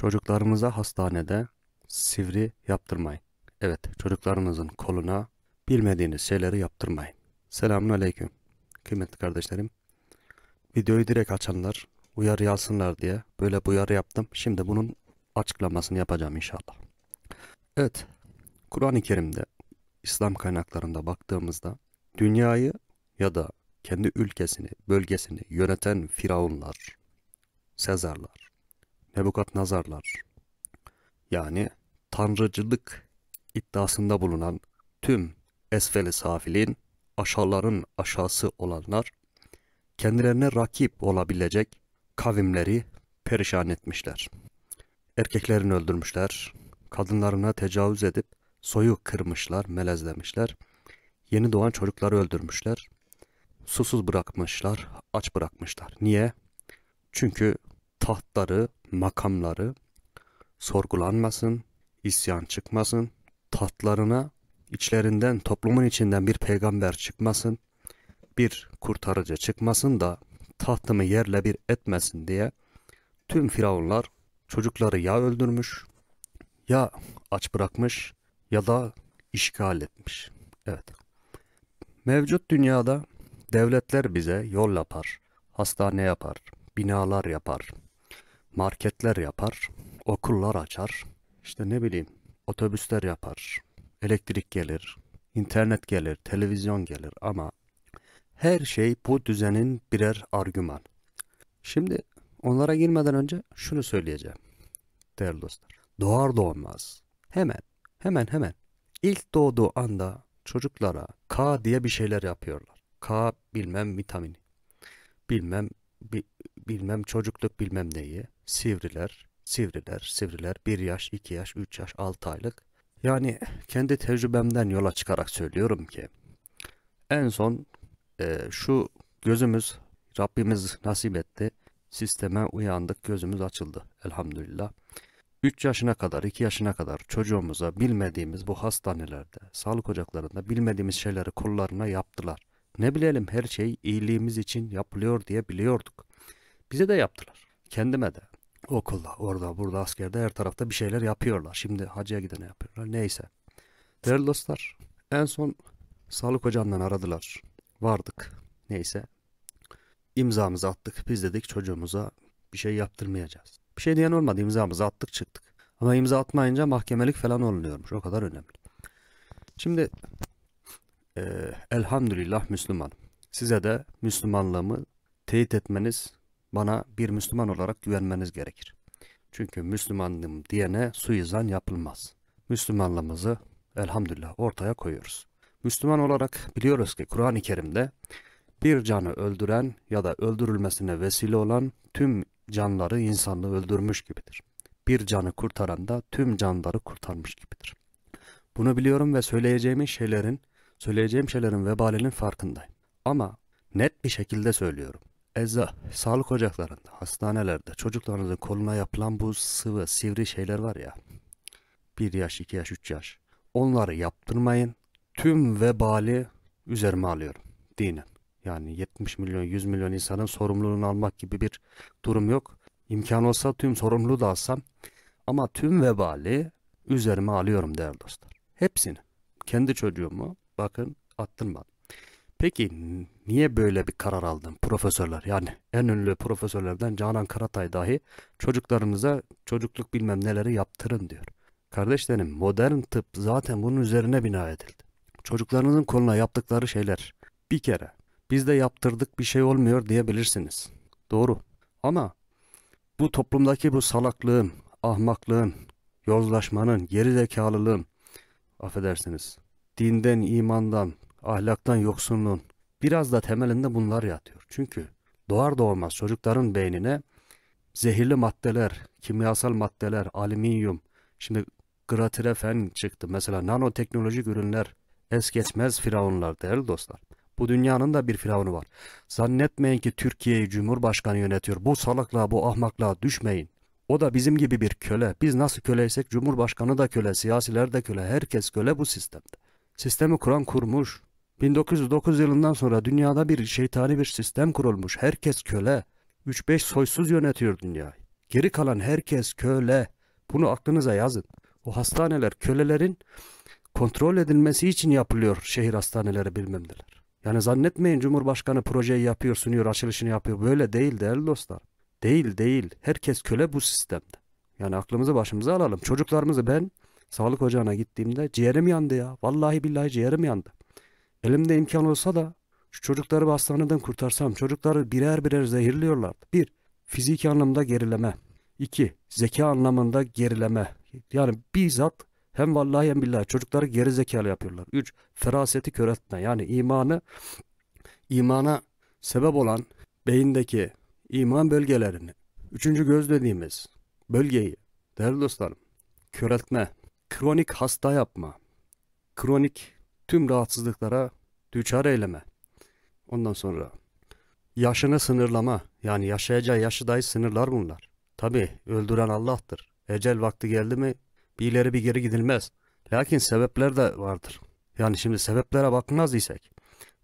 Çocuklarımıza hastanede sivri yaptırmayın. Evet, çocuklarınızın koluna bilmediğiniz şeyleri yaptırmayın. Selamun Aleyküm. Kıymetli kardeşlerim. Videoyu direkt açanlar uyarı alsınlar diye böyle bu uyarı yaptım. Şimdi bunun açıklamasını yapacağım inşallah. Evet, Kur'an-ı Kerim'de, İslam kaynaklarında baktığımızda dünyayı ya da kendi ülkesini, bölgesini yöneten firavunlar, sezarlar, Nebukadnazarlar yani tanrıcılık iddiasında bulunan tüm esfeli safilin aşağıların aşağısı olanlar kendilerine rakip olabilecek kavimleri perişan etmişler. Erkeklerini öldürmüşler, kadınlarına tecavüz edip soyu kırmışlar, melezlemişler, yeni doğan çocukları öldürmüşler, susuz bırakmışlar, aç bırakmışlar. Niye? Çünkü tahtları, makamları sorgulanmasın, isyan çıkmasın, tahtlarına içlerinden, toplumun içinden bir peygamber çıkmasın, bir kurtarıcı çıkmasın da tahtımı yerle bir etmesin diye tüm firavunlar çocukları ya öldürmüş, ya aç bırakmış ya da işgal etmiş. Evet. Mevcut dünyada devletler bize yol yapar, hastane yapar, binalar yapar, marketler yapar, okullar açar, işte ne bileyim otobüsler yapar, elektrik gelir, internet gelir, televizyon gelir ama her şey bu düzenin birer argüman. Şimdi onlara girmeden önce şunu söyleyeceğim değerli dostlar. Doğar doğmaz hemen hemen hemen ilk doğduğu anda çocuklara K diye bir şeyler yapıyorlar. K bilmem vitamini bilmem bir bilmem çocukluk bilmem neyi, sivriler, sivriler, sivriler, 1 yaş, 2 yaş, 3 yaş, 6 aylık. Yani kendi tecrübemden yola çıkarak söylüyorum ki en son e, şu gözümüz Rabbimiz nasip etti. Sisteme uyandık, gözümüz açıldı elhamdülillah. 3 yaşına kadar, 2 yaşına kadar çocuğumuza bilmediğimiz bu hastanelerde, sağlık ocaklarında bilmediğimiz şeyleri kullarına yaptılar. Ne bilelim her şey iyiliğimiz için yapılıyor diye biliyorduk. Bize de yaptılar. Kendime de. Okulda, orada, burada, askerde her tarafta bir şeyler yapıyorlar. Şimdi hacıya gidene yapıyorlar. Neyse. Değerli dostlar, en son sağlık ocağından aradılar. Vardık. Neyse. İmzamızı attık. Biz dedik çocuğumuza bir şey yaptırmayacağız. Bir şey diyen olmadı. İmzamızı attık çıktık. Ama imza atmayınca mahkemelik falan olunuyormuş. O kadar önemli. Şimdi e, elhamdülillah Müslüman. Size de Müslümanlığımı teyit etmeniz bana bir Müslüman olarak güvenmeniz gerekir. Çünkü Müslümanım diyene suizan yapılmaz. Müslümanlığımızı elhamdülillah ortaya koyuyoruz. Müslüman olarak biliyoruz ki Kur'an-ı Kerim'de bir canı öldüren ya da öldürülmesine vesile olan tüm canları insanlığı öldürmüş gibidir. Bir canı kurtaran da tüm canları kurtarmış gibidir. Bunu biliyorum ve söyleyeceğim şeylerin, söyleyeceğim şeylerin vebalinin farkındayım. Ama net bir şekilde söylüyorum eza, sağlık ocaklarında, hastanelerde çocuklarınızın koluna yapılan bu sıvı, sivri şeyler var ya. 1 yaş, 2 yaş, 3 yaş. Onları yaptırmayın. Tüm vebali üzerime alıyorum dinen. Yani 70 milyon, 100 milyon insanın sorumluluğunu almak gibi bir durum yok. İmkan olsa tüm sorumluluğu da alsam ama tüm vebali üzerime alıyorum değerli dostlar. Hepsini. Kendi çocuğumu bakın attırmadım. Peki niye böyle bir karar aldın profesörler? Yani en ünlü profesörlerden Canan Karatay dahi çocuklarınıza çocukluk bilmem neleri yaptırın diyor. Kardeşlerim modern tıp zaten bunun üzerine bina edildi. Çocuklarınızın koluna yaptıkları şeyler bir kere biz de yaptırdık bir şey olmuyor diyebilirsiniz. Doğru. Ama bu toplumdaki bu salaklığın, ahmaklığın, yozlaşmanın, gerizekalılığın affedersiniz dinden, imandan, ahlaktan yoksunluğun biraz da temelinde bunlar yatıyor. Çünkü doğar doğmaz çocukların beynine zehirli maddeler, kimyasal maddeler, alüminyum, şimdi gratirefen çıktı. Mesela nanoteknolojik ürünler es geçmez firavunlar değerli dostlar. Bu dünyanın da bir firavunu var. Zannetmeyin ki Türkiye'yi Cumhurbaşkanı yönetiyor. Bu salaklığa, bu ahmaklığa düşmeyin. O da bizim gibi bir köle. Biz nasıl köleysek Cumhurbaşkanı da köle, siyasiler de köle, herkes köle bu sistemde. Sistemi kuran kurmuş. 1909 yılından sonra dünyada bir şeytani bir sistem kurulmuş. Herkes köle. 3-5 soysuz yönetiyor dünyayı. Geri kalan herkes köle. Bunu aklınıza yazın. O hastaneler kölelerin kontrol edilmesi için yapılıyor şehir hastaneleri bilmem neler. Yani zannetmeyin Cumhurbaşkanı projeyi yapıyor, sunuyor, açılışını yapıyor. Böyle değil değerli dostlar. Değil değil. Herkes köle bu sistemde. Yani aklımızı başımıza alalım. Çocuklarımızı ben sağlık ocağına gittiğimde ciğerim yandı ya. Vallahi billahi ciğerim yandı. Elimde imkan olsa da şu çocukları bir hastaneden kurtarsam çocukları birer birer zehirliyorlardı. Bir, fiziki anlamda gerileme. İki, zeka anlamında gerileme. Yani bizzat hem vallahi hem billahi çocukları geri zekalı yapıyorlar. Üç, feraseti köreltme. Yani imanı, imana sebep olan beyindeki iman bölgelerini, üçüncü göz dediğimiz bölgeyi, değerli dostlarım, köreltme, kronik hasta yapma, kronik tüm rahatsızlıklara düçar eyleme. Ondan sonra yaşını sınırlama. Yani yaşayacağı yaşı dahi sınırlar bunlar. Tabi öldüren Allah'tır. Ecel vakti geldi mi bir ileri bir geri gidilmez. Lakin sebepler de vardır. Yani şimdi sebeplere bakmaz isek,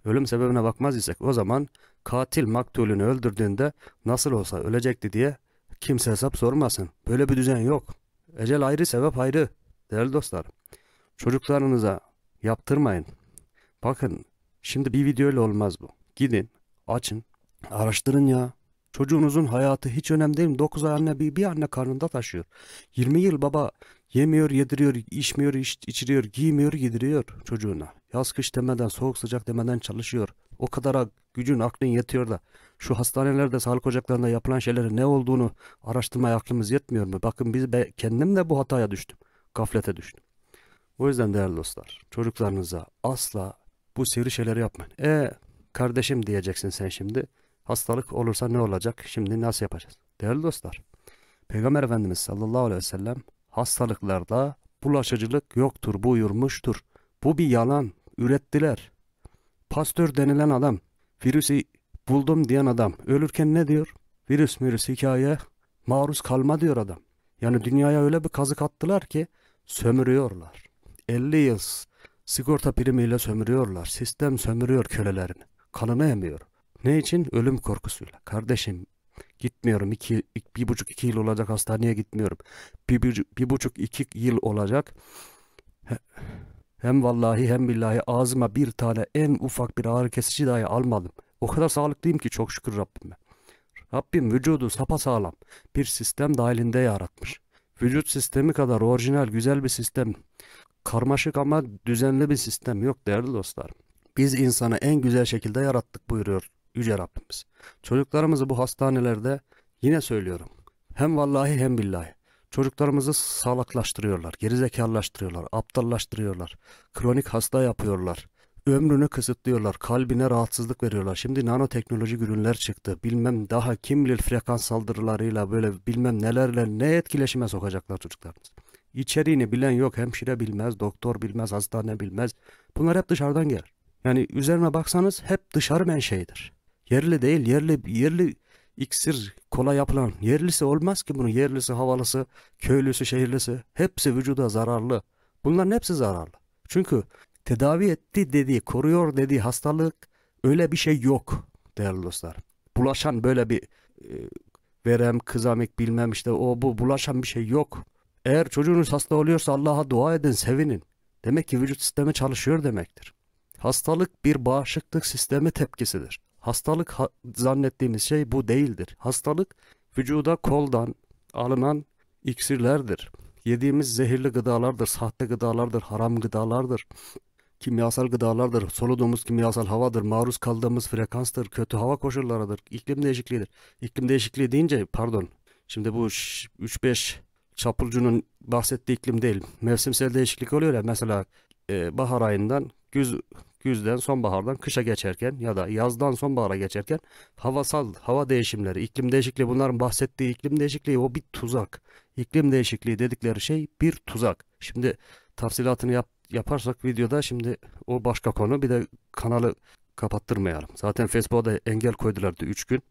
ölüm sebebine bakmaz isek o zaman katil maktulünü öldürdüğünde nasıl olsa ölecekti diye kimse hesap sormasın. Böyle bir düzen yok. Ecel ayrı, sebep ayrı. Değerli dostlar, çocuklarınıza Yaptırmayın. Bakın şimdi bir video ile olmaz bu. Gidin açın araştırın ya. Çocuğunuzun hayatı hiç önemli değil mi? 9 ay anne bir, bir anne karnında taşıyor. 20 yıl baba yemiyor, yediriyor, içmiyor, iç, içiriyor, giymiyor, giydiriyor çocuğuna. Yaz kış demeden, soğuk sıcak demeden çalışıyor. O kadar gücün, aklın yetiyor da şu hastanelerde, sağlık ocaklarında yapılan şeylerin ne olduğunu araştırmaya aklımız yetmiyor mu? Bakın biz be, kendim de bu hataya düştüm. Gaflete düştüm. O yüzden değerli dostlar, çocuklarınıza asla bu sivri şeyleri yapmayın. E kardeşim diyeceksin sen şimdi. Hastalık olursa ne olacak? Şimdi nasıl yapacağız? Değerli dostlar, Peygamber Efendimiz sallallahu aleyhi ve sellem hastalıklarda bulaşıcılık yoktur buyurmuştur. Bu bir yalan. Ürettiler. Pastör denilen adam, virüsü buldum diyen adam ölürken ne diyor? Virüs virüs hikaye maruz kalma diyor adam. Yani dünyaya öyle bir kazık attılar ki sömürüyorlar. 50 yıl sigorta primiyle sömürüyorlar. Sistem sömürüyor kölelerini. Kanını emiyor. Ne için? Ölüm korkusuyla. Kardeşim gitmiyorum. İki, bir buçuk iki yıl olacak hastaneye gitmiyorum. Bir, bir, bir buçuk iki yıl olacak. Hem vallahi hem billahi ağzıma bir tane en ufak bir ağrı kesici dahi almadım. O kadar sağlıklıyım ki çok şükür Rabbime. Rabbim vücudu sapasağlam bir sistem dahilinde yaratmış. Vücut sistemi kadar orijinal güzel bir sistem karmaşık ama düzenli bir sistem yok değerli dostlar. Biz insanı en güzel şekilde yarattık buyuruyor Yüce Rabbimiz. Çocuklarımızı bu hastanelerde yine söylüyorum. Hem vallahi hem billahi. Çocuklarımızı salaklaştırıyorlar, gerizekalılaştırıyorlar, aptallaştırıyorlar, kronik hasta yapıyorlar, ömrünü kısıtlıyorlar, kalbine rahatsızlık veriyorlar. Şimdi nanoteknoloji ürünler çıktı. Bilmem daha kim bilir frekans saldırılarıyla böyle bilmem nelerle ne etkileşime sokacaklar çocuklarımız. İçeriğini bilen yok. Hemşire bilmez, doktor bilmez, hastane bilmez. Bunlar hep dışarıdan gelir. Yani üzerine baksanız hep dışarı menşeidir. Yerli değil, yerli yerli iksir kola yapılan. Yerlisi olmaz ki bunun. Yerlisi, havalısı, köylüsü, şehirlisi. Hepsi vücuda zararlı. Bunların hepsi zararlı. Çünkü tedavi etti dediği, koruyor dediği hastalık öyle bir şey yok değerli dostlar. Bulaşan böyle bir e, verem, kızamık bilmem işte o bu bulaşan bir şey yok. Eğer çocuğunuz hasta oluyorsa Allah'a dua edin, sevinin. Demek ki vücut sistemi çalışıyor demektir. Hastalık bir bağışıklık sistemi tepkisidir. Hastalık ha zannettiğimiz şey bu değildir. Hastalık vücuda koldan alınan iksirlerdir. Yediğimiz zehirli gıdalardır, sahte gıdalardır, haram gıdalardır. Kimyasal gıdalardır, soluduğumuz kimyasal havadır, maruz kaldığımız frekanstır, kötü hava koşullarıdır, iklim değişikliğidir. İklim değişikliği deyince pardon, şimdi bu 3-5 Çapulcu'nun bahsettiği iklim değil. Mevsimsel değişiklik oluyor ya mesela e, bahar ayından güz, güzden sonbahardan kışa geçerken ya da yazdan sonbahara geçerken havasal hava değişimleri, iklim değişikliği bunların bahsettiği iklim değişikliği o bir tuzak. İklim değişikliği dedikleri şey bir tuzak. Şimdi tafsilatını yap, yaparsak videoda şimdi o başka konu bir de kanalı kapattırmayalım. Zaten Facebook'ta engel koydular 3 gün.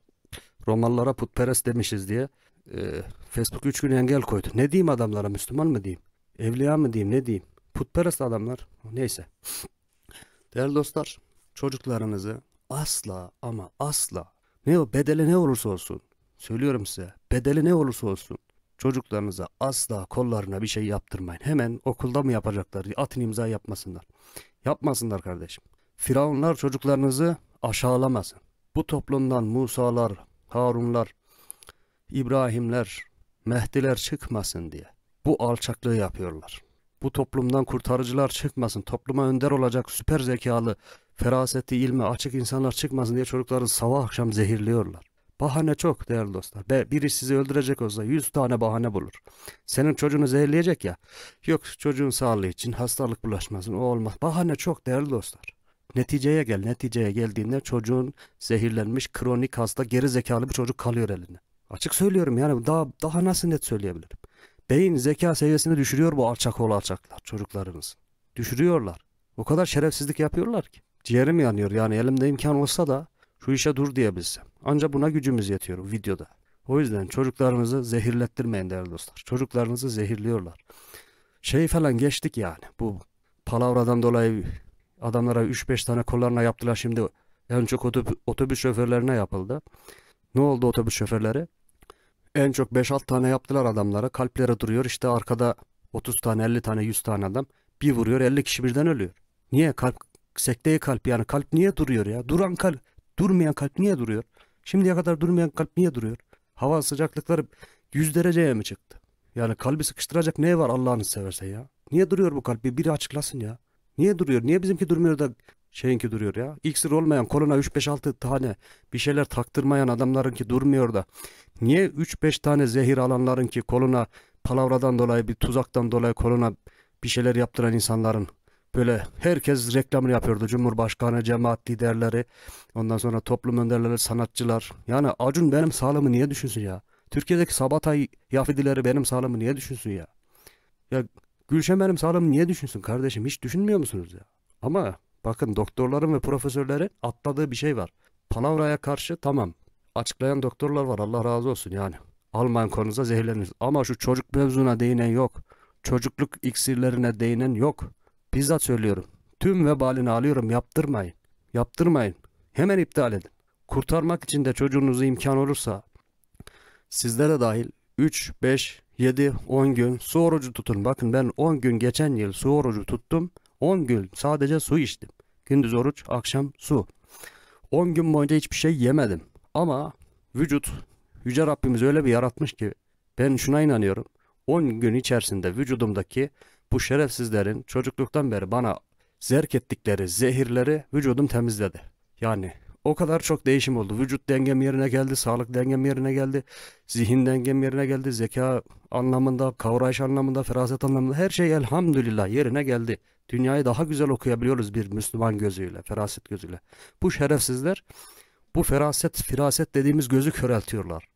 Romalılara putperest demişiz diye ee, Facebook 3 gün engel koydu. Ne diyeyim adamlara Müslüman mı diyeyim? Evliya mı diyeyim ne diyeyim? Putperest adamlar. Neyse. Değerli dostlar çocuklarınızı asla ama asla ne o bedeli ne olursa olsun söylüyorum size bedeli ne olursa olsun çocuklarınıza asla kollarına bir şey yaptırmayın. Hemen okulda mı yapacaklar atın imza yapmasınlar. Yapmasınlar kardeşim. Firavunlar çocuklarınızı aşağılamasın. Bu toplumdan Musalar, Harunlar, İbrahimler, Mehdiler çıkmasın diye bu alçaklığı yapıyorlar. Bu toplumdan kurtarıcılar çıkmasın, topluma önder olacak süper zekalı, feraseti, ilmi açık insanlar çıkmasın diye çocukların sabah akşam zehirliyorlar. Bahane çok değerli dostlar. Be, biri sizi öldürecek olsa yüz tane bahane bulur. Senin çocuğunu zehirleyecek ya. Yok çocuğun sağlığı için hastalık bulaşmasın o olmaz. Bahane çok değerli dostlar. Neticeye gel. Neticeye geldiğinde çocuğun zehirlenmiş kronik hasta geri zekalı bir çocuk kalıyor eline. Açık söylüyorum yani daha daha nasıl net söyleyebilirim. Beyin zeka seviyesini düşürüyor bu alçak ol alçaklar çocuklarımız. Düşürüyorlar. O kadar şerefsizlik yapıyorlar ki. Ciğerim yanıyor yani elimde imkan olsa da şu işe dur diyebilsem. Ancak buna gücümüz yetiyor videoda. O yüzden çocuklarınızı zehirlettirmeyin değerli dostlar. Çocuklarınızı zehirliyorlar. Şey falan geçtik yani. Bu palavradan dolayı adamlara 3-5 tane kollarına yaptılar şimdi en çok otobüs şoförlerine yapıldı. Ne oldu otobüs şoförleri? En çok 5-6 tane yaptılar adamlara. Kalpleri duruyor. İşte arkada 30 tane, 50 tane, 100 tane adam. Bir vuruyor 50 kişi birden ölüyor. Niye? Kalp, sekteye kalp yani. Kalp niye duruyor ya? Duran kalp, durmayan kalp niye duruyor? Şimdiye kadar durmayan kalp niye duruyor? Hava sıcaklıkları 100 dereceye mi çıktı? Yani kalbi sıkıştıracak ne var Allah'ını seversen ya? Niye duruyor bu kalp? biri açıklasın ya. Niye duruyor? Niye bizimki durmuyor da şeyinki duruyor ya. İksir olmayan koluna 3-5-6 tane bir şeyler taktırmayan adamlarınki durmuyor da. Niye 3-5 tane zehir alanlarınki koluna palavradan dolayı bir tuzaktan dolayı koluna bir şeyler yaptıran insanların böyle herkes reklamını yapıyordu. Cumhurbaşkanı, cemaat liderleri, ondan sonra toplum önderleri, sanatçılar. Yani Acun benim sağlığımı niye düşünsün ya? Türkiye'deki Sabatay Yafidileri benim sağlığımı niye düşünsün ya? Ya Gülşen benim sağlığımı niye düşünsün kardeşim? Hiç düşünmüyor musunuz ya? Ama Bakın doktorların ve profesörlerin atladığı bir şey var. Panavraya karşı tamam açıklayan doktorlar var Allah razı olsun yani. Almayın konunuza zehirleriniz Ama şu çocuk mevzuna değinen yok. Çocukluk iksirlerine değinen yok. Bizzat söylüyorum. Tüm vebalini alıyorum yaptırmayın. Yaptırmayın. Hemen iptal edin. Kurtarmak için de çocuğunuzu imkan olursa sizlere dahil 3, 5, 7, 10 gün su orucu tutun. Bakın ben 10 gün geçen yıl su orucu tuttum. 10 gün sadece su içtim. Gündüz oruç, akşam su. 10 gün boyunca hiçbir şey yemedim. Ama vücut Yüce Rabbimiz öyle bir yaratmış ki ben şuna inanıyorum. 10 gün içerisinde vücudumdaki bu şerefsizlerin çocukluktan beri bana zerk ettikleri zehirleri vücudum temizledi. Yani o kadar çok değişim oldu. Vücut dengem yerine geldi, sağlık dengem yerine geldi, zihin dengem yerine geldi, zeka anlamında, kavrayış anlamında, feraset anlamında her şey elhamdülillah yerine geldi. Dünyayı daha güzel okuyabiliyoruz bir Müslüman gözüyle, feraset gözüyle. Bu şerefsizler bu feraset, firaset dediğimiz gözü köreltiyorlar.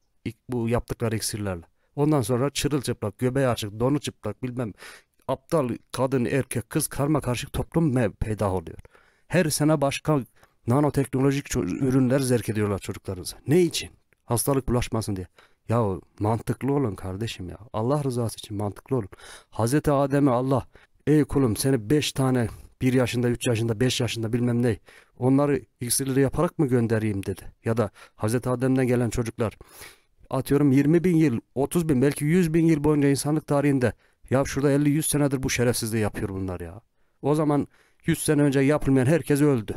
Bu yaptıkları iksirlerle. Ondan sonra çırılçıplak, göbeği açık, donu çıplak bilmem aptal kadın, erkek, kız karma karışık toplum peydah oluyor. Her sene başka nanoteknolojik ürünler zerk ediyorlar çocuklarınıza. Ne için? Hastalık bulaşmasın diye. Ya mantıklı olun kardeşim ya. Allah rızası için mantıklı olun. Hazreti Adem'i Allah Ey kulum seni beş tane bir yaşında, üç yaşında, beş yaşında bilmem ne onları iksirleri yaparak mı göndereyim dedi. Ya da Hazreti Adem'den gelen çocuklar atıyorum 20 bin yıl, 30 bin belki 100 bin yıl boyunca insanlık tarihinde ya şurada 50-100 senedir bu şerefsizliği yapıyor bunlar ya. O zaman 100 sene önce yapılmayan herkes öldü.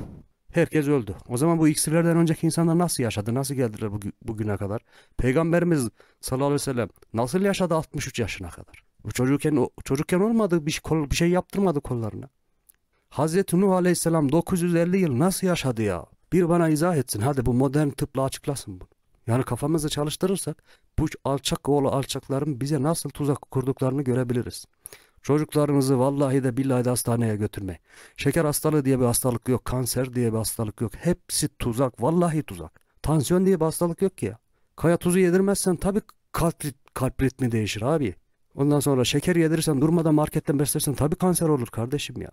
Herkes öldü. O zaman bu iksirlerden önceki insanlar nasıl yaşadı? Nasıl geldiler bugüne kadar? Peygamberimiz sallallahu aleyhi ve sellem nasıl yaşadı 63 yaşına kadar? Çocukken çocukken olmadı bir şey, bir şey yaptırmadı kollarına. Hazreti Nuh Aleyhisselam 950 yıl nasıl yaşadı ya? Bir bana izah etsin. Hadi bu modern tıpla açıklasın bunu. Yani kafamızı çalıştırırsak bu alçak oğlu alçakların bize nasıl tuzak kurduklarını görebiliriz. Çocuklarınızı vallahi de billahi de hastaneye götürme. Şeker hastalığı diye bir hastalık yok. Kanser diye bir hastalık yok. Hepsi tuzak. Vallahi tuzak. Tansiyon diye bir hastalık yok ki ya. Kaya tuzu yedirmezsen tabii kalp, kalp ritmi değişir abi. Ondan sonra şeker yedirirsen durmadan marketten beslersen tabii kanser olur kardeşim ya.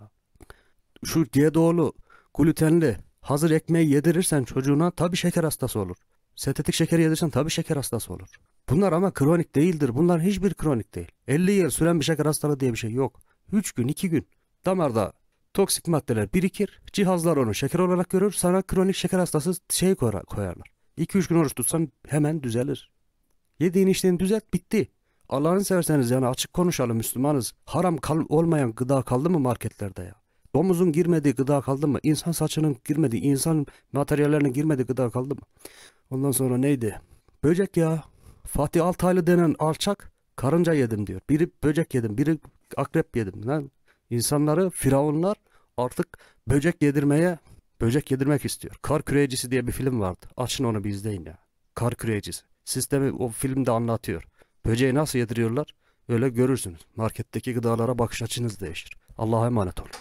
Şu diyedolu, glutenli, hazır ekmeği yedirirsen çocuğuna tabii şeker hastası olur. Sentetik şeker yedirirsen tabii şeker hastası olur. Bunlar ama kronik değildir. Bunlar hiçbir kronik değil. 50 yıl süren bir şeker hastalığı diye bir şey yok. 3 gün 2 gün damarda toksik maddeler birikir. Cihazlar onu şeker olarak görür. Sana kronik şeker hastası şey koyarlar. 2-3 gün oruç tutsan hemen düzelir. Yediğin içtiğin düzelt bitti. Allah'ını severseniz yani açık konuşalım Müslümanız. Haram kal olmayan gıda kaldı mı marketlerde ya? Domuzun girmediği gıda kaldı mı? İnsan saçının girmediği, insan materyallerinin girmediği gıda kaldı mı? Ondan sonra neydi? Böcek ya. Fatih Altaylı denen alçak karınca yedim diyor. Biri böcek yedim, biri akrep yedim. Lan insanları firavunlar artık böcek yedirmeye, böcek yedirmek istiyor. Kar Kürecisi diye bir film vardı. Açın onu bir izleyin ya. Kar Kürecisi. Sistemi o filmde anlatıyor. Böceği nasıl yediriyorlar? Öyle görürsünüz. Marketteki gıdalara bakış açınız değişir. Allah'a emanet olun.